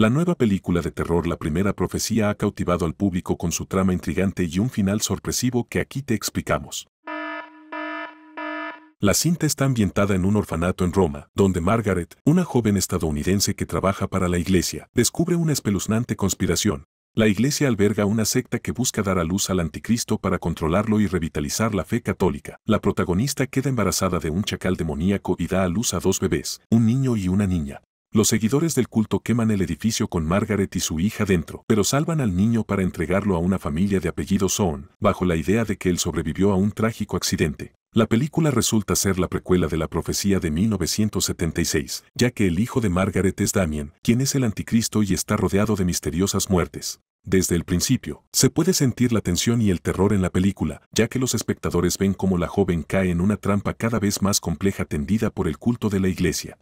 La nueva película de terror La Primera Profecía ha cautivado al público con su trama intrigante y un final sorpresivo que aquí te explicamos. La cinta está ambientada en un orfanato en Roma, donde Margaret, una joven estadounidense que trabaja para la iglesia, descubre una espeluznante conspiración. La iglesia alberga una secta que busca dar a luz al anticristo para controlarlo y revitalizar la fe católica. La protagonista queda embarazada de un chacal demoníaco y da a luz a dos bebés, un niño y una niña. Los seguidores del culto queman el edificio con Margaret y su hija dentro, pero salvan al niño para entregarlo a una familia de apellido Sohn, bajo la idea de que él sobrevivió a un trágico accidente. La película resulta ser la precuela de la profecía de 1976, ya que el hijo de Margaret es Damien, quien es el anticristo y está rodeado de misteriosas muertes. Desde el principio, se puede sentir la tensión y el terror en la película, ya que los espectadores ven cómo la joven cae en una trampa cada vez más compleja tendida por el culto de la iglesia.